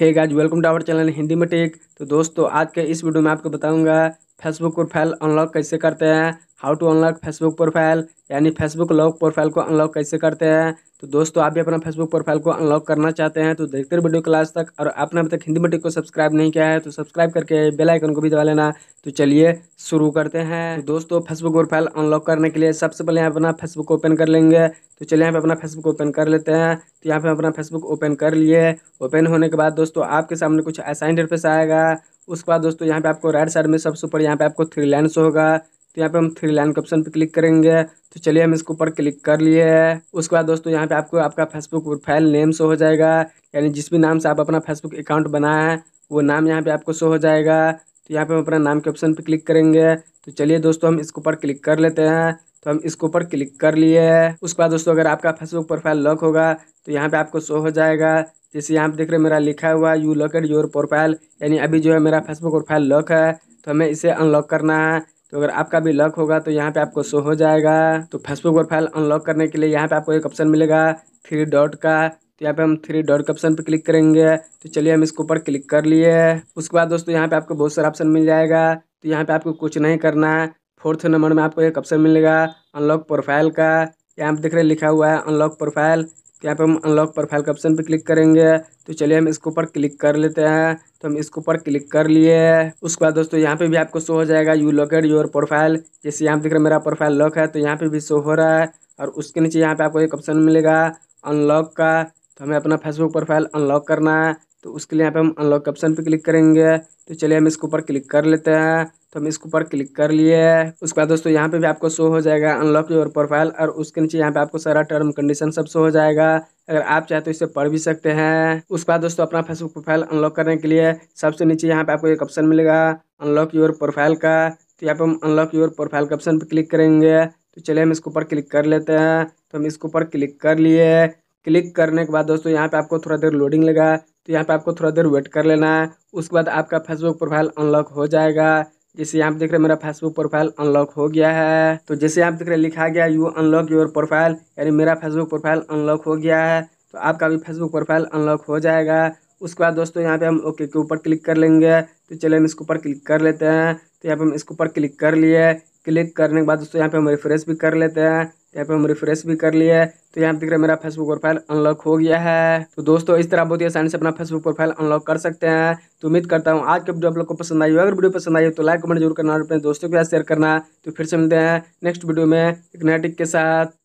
hey guys welcome to our channel Hindi में tech तो दोस्तों आज के इस वीडियो में आपको बताऊंगा फेसबुक प्रोफाइल अनलॉक कैसे करते हैं how to unlock Facebook profile यानी फेसबुक लॉक प्रोफाइल को अनलॉक कैसे करते हैं तो दोस्तों आप भी अपना फेसबुक प्रोफाइल को अनलॉक करना चाहते हैं तो देखते रहे वीडियो क्लास तक और आपने अभी तक हिंदी मीडियम को सब्सक्राइब नहीं किया है तो सब्सक्राइब करके बेल आइकन को भी दबा लेना तो चलिए शुरू करते हैं तो दोस्तों फेसबुक प्रोफाइल अनलॉक करने के लिए सबसे पहले यहाँ अपना फेसबुक ओपन कर लेंगे तो चलिए यहाँ पर अपना फेसबुक ओपन कर लेते हैं तो यहाँ पर अपना फेसबुक ओपन कर लिए ओपन होने के बाद दोस्तों आपके सामने कुछ ऐसा इंटरफेस आएगा उसके बाद दोस्तों यहाँ पे आपको राइट साइड में सबसे ऊपर यहाँ पे आपको थ्री लाइन शो होगा तो यहाँ पे हम थ्री लाइन के ऑप्शन पे क्लिक करेंगे तो चलिए हम इसके ऊपर क्लिक कर लिए है उसके बाद दोस्तों यहाँ पे आपको आपका फेसबुक प्रोफाइल नेम शो हो जाएगा यानी जिस भी नाम से आप अपना फेसबुक अकाउंट बनाए हैं वो नाम यहाँ पे आपको शो हो जाएगा तो यहाँ पे हम अपना नाम के ऑप्शन पर क्लिक करेंगे तो चलिए दोस्तों हम इसके ऊपर क्लिक कर लेते हैं तो हम इसके ऊपर क्लिक कर लिए है उसके बाद दोस्तों अगर आपका फेसबुक प्रोफाइल लॉक होगा तो यहाँ पे आपको शो हो जाएगा जैसे यहाँ पे देख रहे हैं मेरा लिखा हुआ है यू एट योर प्रोफाइल यानी अभी जो है मेरा फेसबुक प्रोफाइल लॉक है तो हमें इसे अनलॉक करना है तो अगर आपका भी लॉक होगा तो यहाँ पे आपको शो हो जाएगा तो फेसबुक प्रोफाइल अनलॉक करने के लिए यहाँ पे आपको एक ऑप्शन मिलेगा थ्री डॉट का तो यहाँ पे हम थ्री डॉट के ऑप्शन पे क्लिक करेंगे तो चलिए हम इसके ऊपर क्लिक कर लिए उसके बाद दोस्तों यहाँ पे आपको बहुत सारा ऑप्शन मिल जाएगा तो यहाँ पे आपको कुछ नहीं करना है फोर्थ नंबर में आपको एक ऑप्शन मिलेगा अनलॉक प्रोफाइल का यहाँ पे देख रहे लिखा हुआ है अनलॉक प्रोफाइल तो यहाँ पे हम अनलॉक प्रोफाइल के ऑप्शन पे क्लिक करेंगे तो चलिए हम इसके ऊपर क्लिक कर लेते हैं तो हम इसके ऊपर क्लिक कर लिए उसके बाद दोस्तों यहाँ पे भी आपको शो हो जाएगा यू लॉकेड योर प्रोफाइल जैसे यहाँ पे दिख रहा है मेरा प्रोफाइल लॉक है तो यहाँ पे भी शो हो रहा है और उसके नीचे यहाँ पे आपको एक ऑप्शन मिलेगा अनलॉक का तो हमें अपना फेसबुक प्रोफाइल अनलॉक करना है तो उसके लिए यहाँ पे हम अनलॉक ऑप्शन पे क्लिक करेंगे तो चलिए हम इसके ऊपर क्लिक कर लेते हैं तो हम इसके ऊपर क्लिक कर लिए उसके बाद दोस्तों यहाँ पे भी आपको शो हो जाएगा अनलॉक योर प्रोफाइल और उसके नीचे यहाँ पे आपको सारा टर्म कंडीशन सब शो हो जाएगा अगर आप चाहे तो इसे पढ़ भी सकते हैं उसके बाद दोस्तों अपना फेसबुक प्रोफाइल अनलॉक करने के लिए सबसे नीचे यहाँ पे आपको एक ऑप्शन मिलेगा अनलॉक योर प्रोफाइल का तो यहाँ पे हम अनलॉक योर प्रोफाइल के ऑप्शन पर क्लिक करेंगे तो चलिए हम इसके ऊपर क्लिक कर लेते हैं तो हम इसके ऊपर क्लिक कर लिए क्लिक करने के बाद दोस्तों यहाँ पे आपको थोड़ा देर लोडिंग लगा तो यहाँ पे आपको थोड़ा देर वेट कर लेना है उसके बाद आपका फेसबुक प्रोफाइल अनलॉक हो जाएगा जैसे यहाँ पे देख रहे हैं मेरा फेसबुक प्रोफाइल अनलॉक हो गया है तो जैसे यहाँ पे देख रहे हैं लिखा गया यू अनलॉक योर प्रोफाइल यानी मेरा फेसबुक प्रोफाइल अनलॉक हो गया है तो आपका भी फेसबुक प्रोफाइल अनलॉक हो जाएगा उसके बाद दोस्तों यहाँ पे हम ओके के ऊपर क्लिक कर लेंगे तो चलिए हम इसके ऊपर क्लिक कर लेते हैं तो यहाँ पे हम इसके ऊपर क्लिक कर लिए क्लिक करने के बाद दोस्तों यहाँ पे हम रिफ्रेश भी कर लेते हैं यहाँ पे हम रिफ्रेश भी कर लिए तो यहाँ पे दिख रहा है मेरा फेसबुक प्रोफाइल अनलॉक हो गया है तो दोस्तों इस तरह बहुत ही आसानी से अपना फेसबुक प्रोफाइल अनलॉक कर सकते हैं तो उम्मीद करता हूँ आज के वीडियो आप लोग को पसंद आई हो अगर वीडियो पसंद आई हो तो लाइक कमेंट जरूर करना और अपने दोस्तों के साथ शेयर करना तो फिर से मिलते हैं नेक्स्ट वीडियो में एक नए टिक के साथ